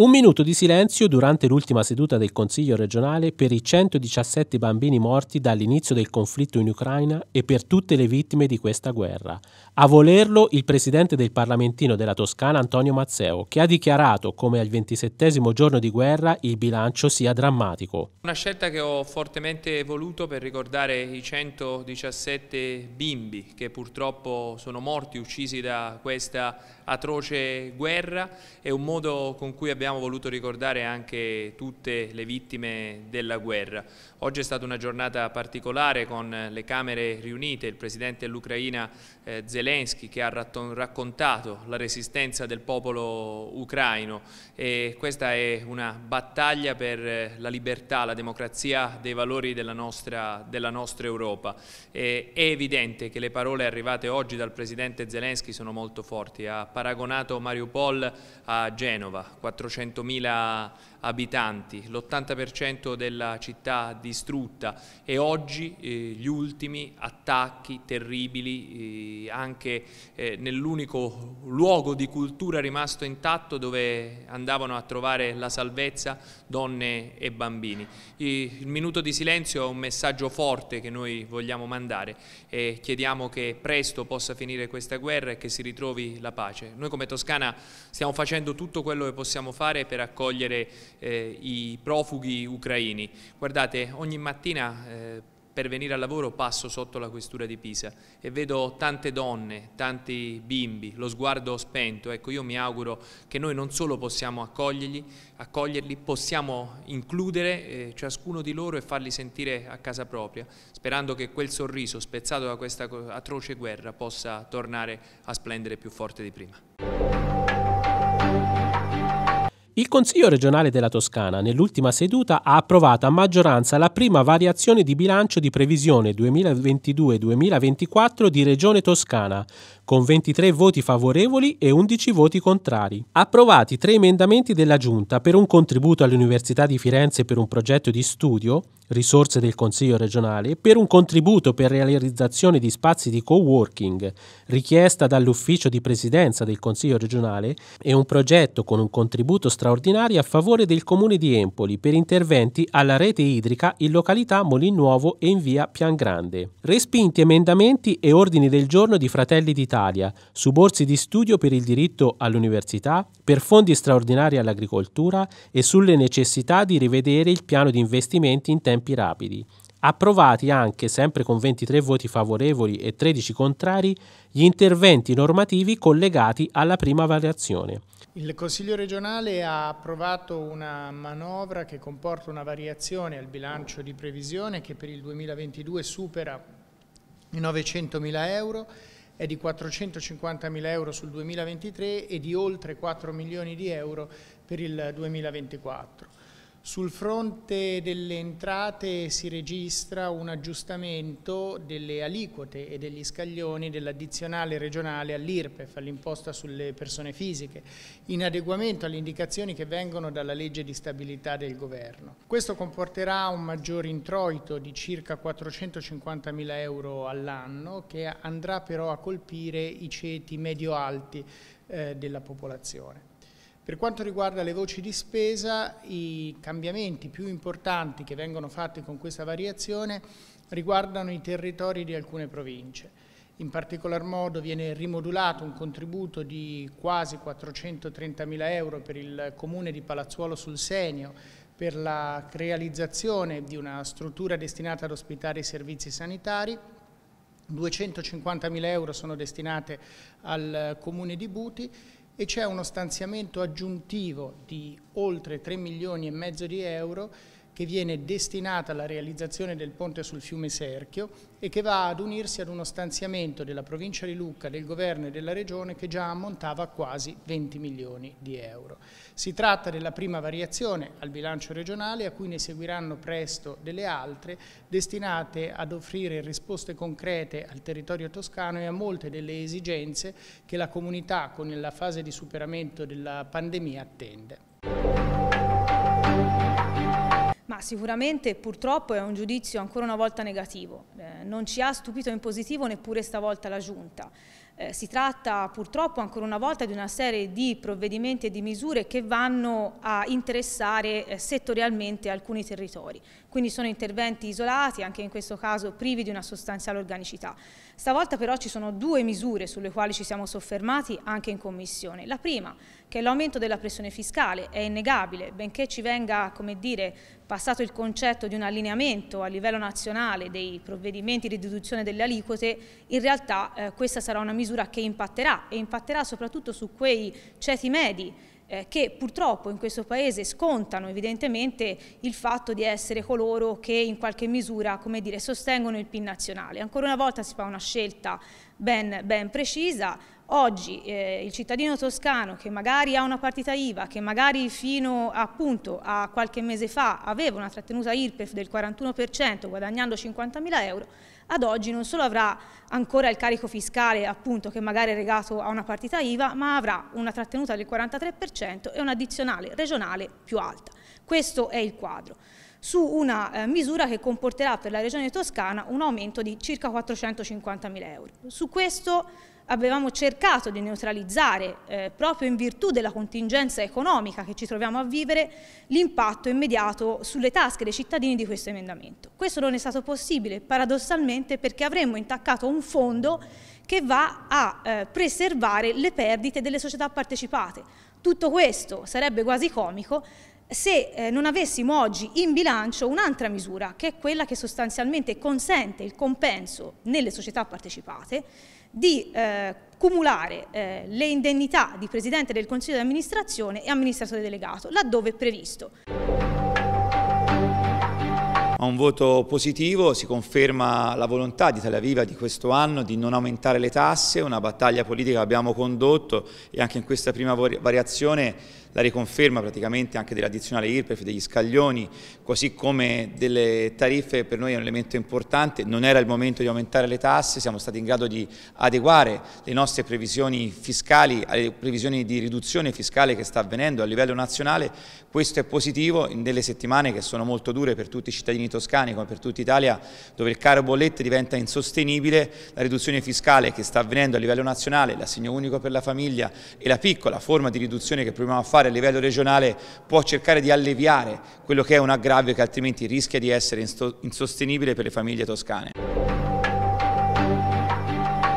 Un minuto di silenzio durante l'ultima seduta del Consiglio regionale per i 117 bambini morti dall'inizio del conflitto in Ucraina e per tutte le vittime di questa guerra. A volerlo il presidente del Parlamentino della Toscana Antonio Mazzeo, che ha dichiarato come al 27 giorno di guerra il bilancio sia drammatico. Una scelta che ho fortemente voluto per ricordare i 117 bimbi che purtroppo sono morti, uccisi da questa atroce guerra, è un modo con cui abbiamo abbiamo voluto ricordare anche tutte le vittime della guerra. Oggi è stata una giornata particolare con le Camere riunite, il Presidente dell'Ucraina eh, Zelensky che ha raccontato la resistenza del popolo ucraino e questa è una battaglia per eh, la libertà, la democrazia, dei valori della nostra, della nostra Europa. E è evidente che le parole arrivate oggi dal Presidente Zelensky sono molto forti, ha paragonato Mariupol a Genova, 400 100.000 abitanti, l'80% della città distrutta e oggi eh, gli ultimi attacchi terribili eh, anche eh, nell'unico luogo di cultura rimasto intatto dove andavano a trovare la salvezza donne e bambini. Il minuto di silenzio è un messaggio forte che noi vogliamo mandare e chiediamo che presto possa finire questa guerra e che si ritrovi la pace. Noi come Toscana stiamo facendo tutto quello che possiamo fare per accogliere eh, i profughi ucraini. Guardate, ogni mattina eh, per venire al lavoro passo sotto la questura di Pisa e vedo tante donne, tanti bimbi, lo sguardo spento. Ecco, io mi auguro che noi non solo possiamo accoglierli, accoglierli possiamo includere eh, ciascuno di loro e farli sentire a casa propria, sperando che quel sorriso spezzato da questa atroce guerra possa tornare a splendere più forte di prima. Il Consiglio regionale della Toscana nell'ultima seduta ha approvato a maggioranza la prima variazione di bilancio di previsione 2022-2024 di Regione Toscana, con 23 voti favorevoli e 11 voti contrari. Approvati tre emendamenti della Giunta per un contributo all'Università di Firenze per un progetto di studio, risorse del Consiglio regionale, per un contributo per realizzazione di spazi di co-working, richiesta dall'Ufficio di Presidenza del Consiglio regionale, e un progetto con un contributo straordinario straordinaria a favore del comune di Empoli per interventi alla rete idrica in località Molin Nuovo e in via Pian Grande. Respinti emendamenti e ordini del giorno di Fratelli d'Italia su borsi di studio per il diritto all'università, per fondi straordinari all'agricoltura e sulle necessità di rivedere il piano di investimenti in tempi rapidi approvati anche, sempre con 23 voti favorevoli e 13 contrari, gli interventi normativi collegati alla prima variazione. Il Consiglio regionale ha approvato una manovra che comporta una variazione al bilancio di previsione che per il 2022 supera i 900.000 euro, è di 450.000 euro sul 2023 e di oltre 4 milioni di euro per il 2024. Sul fronte delle entrate si registra un aggiustamento delle aliquote e degli scaglioni dell'addizionale regionale all'IRPEF, all'imposta sulle persone fisiche, in adeguamento alle indicazioni che vengono dalla legge di stabilità del governo. Questo comporterà un maggior introito di circa 450 mila euro all'anno che andrà però a colpire i ceti medio-alti eh, della popolazione. Per quanto riguarda le voci di spesa, i cambiamenti più importanti che vengono fatti con questa variazione riguardano i territori di alcune province. In particolar modo viene rimodulato un contributo di quasi 430.000 euro per il comune di Palazzuolo sul Senio per la realizzazione di una struttura destinata ad ospitare i servizi sanitari. 250.000 euro sono destinate al comune di Buti e c'è uno stanziamento aggiuntivo di oltre 3 milioni e mezzo di euro che viene destinata alla realizzazione del ponte sul fiume Serchio e che va ad unirsi ad uno stanziamento della provincia di Lucca, del governo e della regione che già ammontava quasi 20 milioni di euro. Si tratta della prima variazione al bilancio regionale a cui ne seguiranno presto delle altre destinate ad offrire risposte concrete al territorio toscano e a molte delle esigenze che la comunità con la fase di superamento della pandemia attende. Ma sicuramente purtroppo è un giudizio ancora una volta negativo, eh, non ci ha stupito in positivo neppure stavolta la Giunta. Eh, si tratta purtroppo ancora una volta di una serie di provvedimenti e di misure che vanno a interessare eh, settorialmente alcuni territori quindi sono interventi isolati, anche in questo caso privi di una sostanziale organicità. Stavolta però ci sono due misure sulle quali ci siamo soffermati anche in Commissione. La prima, che è l'aumento della pressione fiscale, è innegabile, benché ci venga, come dire, passato il concetto di un allineamento a livello nazionale dei provvedimenti di deduzione delle aliquote, in realtà eh, questa sarà una misura che impatterà e impatterà soprattutto su quei ceti medi eh, che purtroppo in questo Paese scontano evidentemente il fatto di essere coloro che in qualche misura come dire, sostengono il PIN nazionale. Ancora una volta si fa una scelta ben, ben precisa, Oggi eh, il cittadino toscano che magari ha una partita IVA, che magari fino appunto, a qualche mese fa aveva una trattenuta IRPEF del 41% guadagnando 50.000 euro, ad oggi non solo avrà ancora il carico fiscale appunto che magari è regato a una partita IVA, ma avrà una trattenuta del 43% e un'addizionale regionale più alta. Questo è il quadro su una eh, misura che comporterà per la regione toscana un aumento di circa 450 mila euro. Su questo avevamo cercato di neutralizzare, eh, proprio in virtù della contingenza economica che ci troviamo a vivere, l'impatto immediato sulle tasche dei cittadini di questo emendamento. Questo non è stato possibile paradossalmente perché avremmo intaccato un fondo che va a eh, preservare le perdite delle società partecipate. Tutto questo sarebbe quasi comico se eh, non avessimo oggi in bilancio un'altra misura, che è quella che sostanzialmente consente il compenso nelle società partecipate di eh, cumulare eh, le indennità di Presidente del Consiglio di amministrazione e amministratore delegato, laddove è previsto a un voto positivo, si conferma la volontà di Italia Viva di questo anno di non aumentare le tasse, una battaglia politica che abbiamo condotto e anche in questa prima variazione la riconferma praticamente anche dell'addizionale IRPEF, degli scaglioni, così come delle tariffe per noi è un elemento importante, non era il momento di aumentare le tasse, siamo stati in grado di adeguare le nostre previsioni fiscali alle previsioni di riduzione fiscale che sta avvenendo a livello nazionale, questo è positivo in delle settimane che sono molto dure per tutti i cittadini regioni toscane come per tutta Italia dove il caro bollette diventa insostenibile, la riduzione fiscale che sta avvenendo a livello nazionale, l'assegno unico per la famiglia e la piccola forma di riduzione che proviamo a fare a livello regionale può cercare di alleviare quello che è un aggravio che altrimenti rischia di essere insostenibile per le famiglie toscane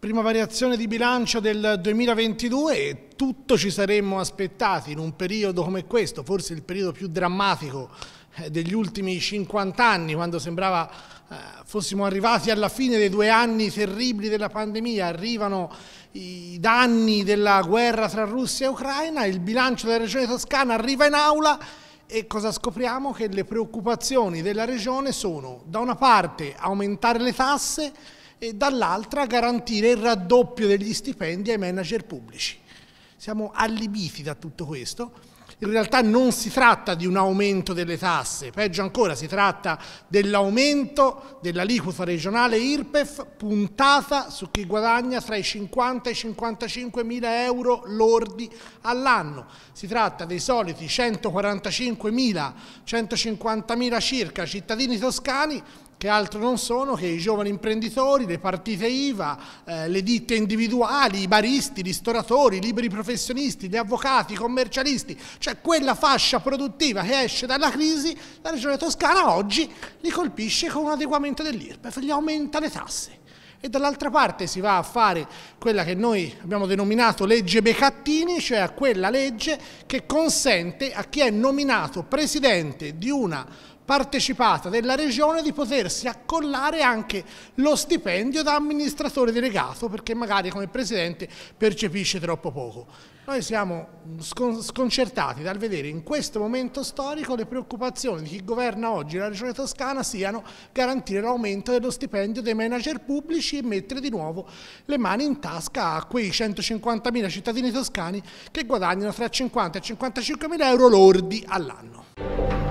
prima variazione di bilancio del 2022 e tutto ci saremmo aspettati in un periodo come questo, forse il periodo più drammatico eh, degli ultimi 50 anni, quando sembrava eh, fossimo arrivati alla fine dei due anni terribili della pandemia, arrivano i danni della guerra tra Russia e Ucraina, il bilancio della regione toscana arriva in aula e cosa scopriamo? Che le preoccupazioni della regione sono da una parte aumentare le tasse e dall'altra garantire il raddoppio degli stipendi ai manager pubblici. Siamo allibiti da tutto questo in realtà non si tratta di un aumento delle tasse, peggio ancora si tratta dell'aumento dell'aliquota regionale IRPEF puntata su chi guadagna tra i 50 e i 55 mila euro lordi all'anno. Si tratta dei soliti 145 mila, 150 mila circa cittadini toscani che altro non sono che i giovani imprenditori, le partite IVA, eh, le ditte individuali, i baristi, i ristoratori, i liberi professionisti, gli avvocati, i commercialisti, cioè quella fascia produttiva che esce dalla crisi, la regione toscana oggi li colpisce con un adeguamento dell'IRPEF, gli aumenta le tasse e dall'altra parte si va a fare quella che noi abbiamo denominato legge Becattini, cioè a quella legge che consente a chi è nominato presidente di una partecipata della Regione di potersi accollare anche lo stipendio da amministratore delegato perché magari come Presidente percepisce troppo poco. Noi siamo sconcertati dal vedere in questo momento storico le preoccupazioni di chi governa oggi la Regione Toscana siano garantire l'aumento dello stipendio dei manager pubblici e mettere di nuovo le mani in tasca a quei 150.000 cittadini toscani che guadagnano tra 50 e 55.000 euro lordi all'anno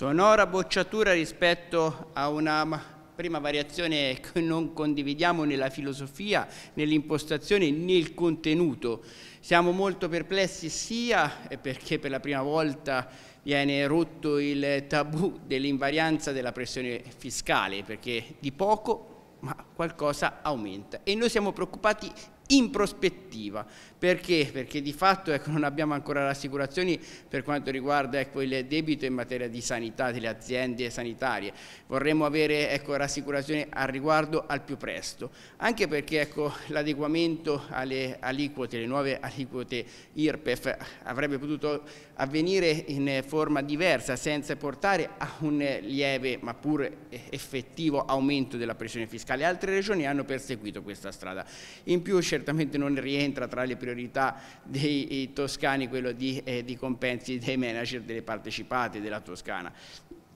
sonora bocciatura rispetto a una prima variazione che non condividiamo nella filosofia, nell'impostazione, nel contenuto. Siamo molto perplessi sia perché per la prima volta viene rotto il tabù dell'invarianza della pressione fiscale, perché di poco ma qualcosa aumenta e noi siamo preoccupati in prospettiva. Perché? Perché di fatto ecco, non abbiamo ancora rassicurazioni per quanto riguarda ecco, il debito in materia di sanità delle aziende sanitarie. Vorremmo avere ecco, rassicurazioni al riguardo al più presto, anche perché ecco, l'adeguamento alle aliquote, le nuove aliquote IRPEF avrebbe potuto avvenire in forma diversa senza portare a un lieve ma pur effettivo aumento della pressione fiscale. Altre regioni hanno perseguito questa strada. In più c'è certamente non rientra tra le priorità dei eh, toscani quello di, eh, di compensi dei manager delle partecipate della Toscana.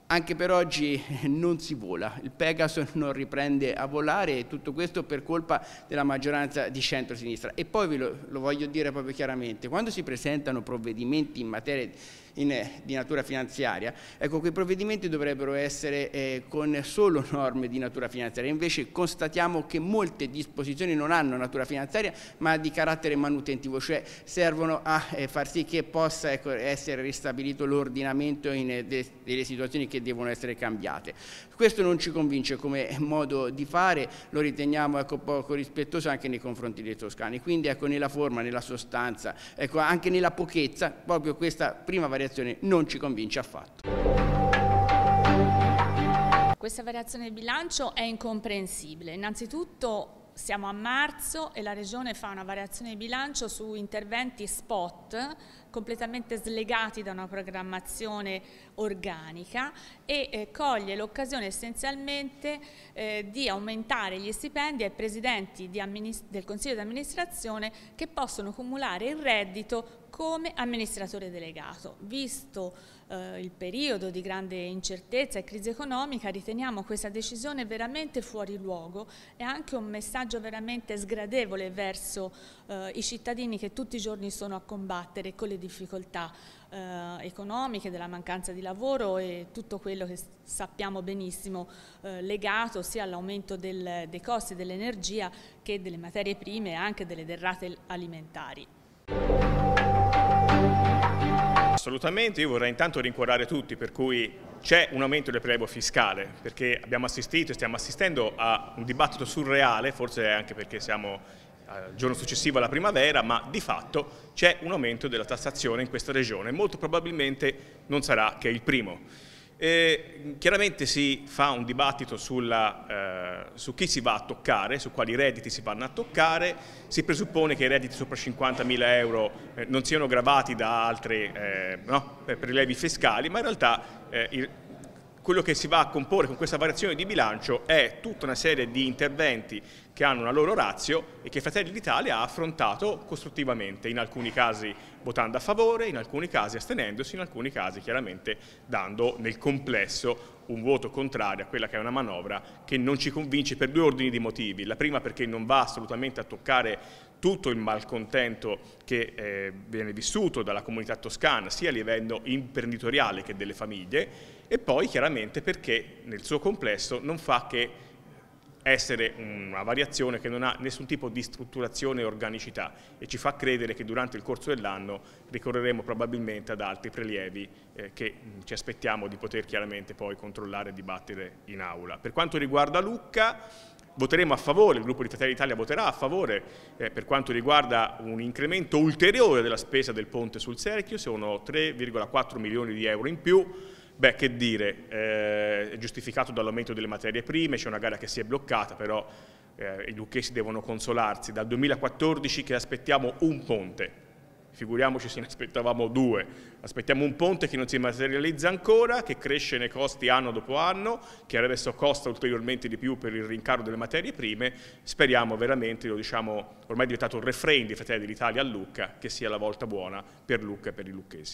Anche per oggi non si vola, il Pegaso non riprende a volare e tutto questo per colpa della maggioranza di centro-sinistra. E poi ve lo, lo, voglio dire proprio chiaramente, quando si presentano provvedimenti in materia in, di natura finanziaria, ecco quei provvedimenti dovrebbero essere eh, con solo norme di natura finanziaria, invece constatiamo che molte disposizioni non hanno natura finanziaria ma di carattere manutentivo, cioè servono a eh, far sì che possa ecco, essere ristabilito l'ordinamento in eh, delle situazioni che che devono essere cambiate. Questo non ci convince come modo di fare, lo riteniamo ecco, poco rispettoso anche nei confronti dei toscani, quindi ecco, nella forma, nella sostanza, ecco, anche nella pochezza, proprio questa prima variazione non ci convince affatto. Questa variazione del bilancio è incomprensibile. Innanzitutto siamo a marzo e la Regione fa una variazione di bilancio su interventi spot completamente slegati da una programmazione organica e eh, coglie l'occasione essenzialmente eh, di aumentare gli stipendi ai presidenti del Consiglio di amministrazione che possono cumulare il reddito come amministratore delegato. Visto eh, il periodo di grande incertezza e crisi economica riteniamo questa decisione veramente fuori luogo e anche un messaggio veramente sgradevole verso eh, i cittadini che tutti i giorni sono a combattere con le difficoltà eh, economiche, della mancanza di lavoro e tutto quello che sappiamo benissimo eh, legato sia all'aumento dei costi dell'energia che delle materie prime e anche delle derrate alimentari. Assolutamente, io vorrei intanto rincuorare tutti, per cui c'è un aumento del prelievo fiscale, perché abbiamo assistito e stiamo assistendo a un dibattito surreale, forse anche perché siamo al giorno successivo alla primavera, ma di fatto c'è un aumento della tassazione in questa regione, molto probabilmente non sarà che il primo. E chiaramente si fa un dibattito sulla, eh, su chi si va a toccare, su quali redditi si vanno a toccare, si presuppone che i redditi sopra 50.000 euro eh, non siano gravati da altri eh, no, per fiscali, ma in realtà eh, quello che si va a comporre con questa variazione di bilancio è tutta una serie di interventi che hanno una loro razio e che Fratelli d'Italia ha affrontato costruttivamente, in alcuni casi votando a favore, in alcuni casi astenendosi, in alcuni casi chiaramente dando nel complesso un voto contrario a quella che è una manovra che non ci convince per due ordini di motivi. La prima perché non va assolutamente a toccare tutto il malcontento che eh, viene vissuto dalla comunità toscana sia a livello imprenditoriale che delle famiglie e poi chiaramente perché nel suo complesso non fa che essere una variazione che non ha nessun tipo di strutturazione e organicità e ci fa credere che durante il corso dell'anno ricorreremo probabilmente ad altri prelievi eh, che mm, ci aspettiamo di poter chiaramente poi controllare e dibattere in aula. Per quanto riguarda Lucca, voteremo a favore, il gruppo di Fratelli Italia voterà a favore eh, per quanto riguarda un incremento ulteriore della spesa del ponte sul Serchio, sono 3,4 milioni di euro in più, Beh, che dire, eh, è giustificato dall'aumento delle materie prime, c'è una gara che si è bloccata, però eh, i lucchesi devono consolarsi. Dal 2014 che aspettiamo un ponte, figuriamoci se ne aspettavamo due. Aspettiamo un ponte che non si materializza ancora, che cresce nei costi anno dopo anno, che adesso costa ulteriormente di più per il rincaro delle materie prime. Speriamo veramente, lo diciamo, ormai è diventato un refrain di Fratelli d'Italia a Lucca, che sia la volta buona per Lucca e per i lucchesi.